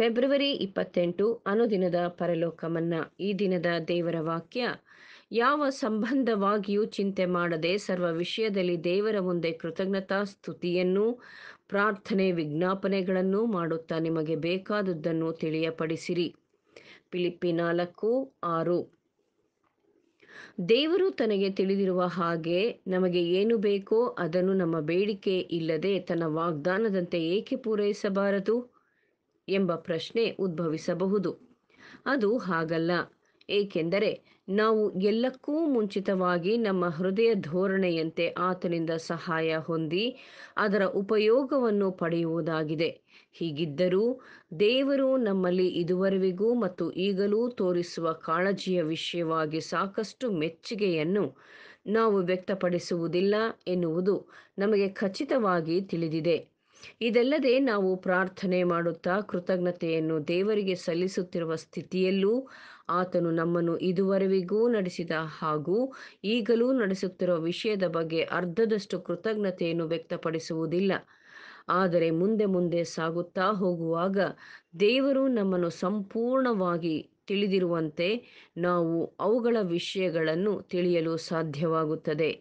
February ಇಪ್ಪತ್ತೆಂಟು ಅನುದಿನದ ಪರಲೋಕಮನ್ನ ಈ ದಿನದ ದೇವರ ವಾಕ್ಯ ಯಾವ ಸಂಬಂಧವಾಗಿಯೂ ಚಿಂತೆ ಮಾಡದೆ ಸರ್ವ ವಿಷಯದಲ್ಲಿ ದೇವರ ಮುಂದೆ ಕೃತಜ್ಞತಾ ಸ್ತುತಿಯನ್ನು ಪ್ರಾರ್ಥನೆ ವಿಜ್ಞಾಪನೆಗಳನ್ನು ಮಾಡುತ್ತಾ ನಿಮಗೆ ಬೇಕಾದುದನ್ನು ತಿಳಿಯಪಡಿಸಿರಿ ಪಿಲಿಪಿ ನಾಲ್ಕು ಆರು ದೇವರು ತನಗೆ ತಿಳಿದಿರುವ ಹಾಗೆ ನಮಗೆ ಏನು ಬೇಕೋ ಅದನ್ನು ನಮ್ಮ ಬೇಡಿಕೆ ಇಲ್ಲದೆ ತನ್ನ ವಾಗ್ದಾನದಂತೆ ಏಕೆ ಪೂರೈಸಬಾರದು ಎಂಬ ಪ್ರಶ್ನೆ ಉದ್ಭವಿಸಬಹುದು ಅದು ಹಾಗಲ್ಲ ಏಕೆಂದರೆ ನಾವು ಎಲ್ಲಕ್ಕೂ ಮುಂಚಿತವಾಗಿ ನಮ್ಮ ಹೃದಯ ಧೋರಣೆಯಂತೆ ಆತನಿಂದ ಸಹಾಯ ಹೊಂದಿ ಅದರ ಉಪಯೋಗವನ್ನು ಪಡೆಯುವುದಾಗಿದೆ ಹೀಗಿದ್ದರೂ ದೇವರು ನಮ್ಮಲ್ಲಿ ಇದುವರೆಗೂ ಮತ್ತು ಈಗಲೂ ತೋರಿಸುವ ಕಾಳಜಿಯ ವಿಷಯವಾಗಿ ಸಾಕಷ್ಟು ಮೆಚ್ಚುಗೆಯನ್ನು ನಾವು ವ್ಯಕ್ತಪಡಿಸುವುದಿಲ್ಲ ಎನ್ನುವುದು ನಮಗೆ ಖಚಿತವಾಗಿ ತಿಳಿದಿದೆ ಇದಲ್ಲದೆ ನಾವು ಪ್ರಾರ್ಥನೆ ಮಾಡುತ್ತಾ ಕೃತಜ್ಞತೆಯನ್ನು ದೇವರಿಗೆ ಸಲ್ಲಿಸುತ್ತಿರುವ ಸ್ಥಿತಿಯಲ್ಲೂ ಆತನು ನಮ್ಮನ್ನು ಇದುವರೆಗೂ ನಡೆಸಿದ ಹಾಗೂ ಈಗಲೂ ನಡೆಸುತ್ತಿರುವ ವಿಷಯದ ಬಗ್ಗೆ ಅರ್ಧದಷ್ಟು ಕೃತಜ್ಞತೆಯನ್ನು ವ್ಯಕ್ತಪಡಿಸುವುದಿಲ್ಲ ಆದರೆ ಮುಂದೆ ಮುಂದೆ ಸಾಗುತ್ತಾ ಹೋಗುವಾಗ ದೇವರು ನಮ್ಮನ್ನು ಸಂಪೂರ್ಣವಾಗಿ ತಿಳಿದಿರುವಂತೆ ನಾವು ಅವುಗಳ ವಿಷಯಗಳನ್ನು ತಿಳಿಯಲು ಸಾಧ್ಯವಾಗುತ್ತದೆ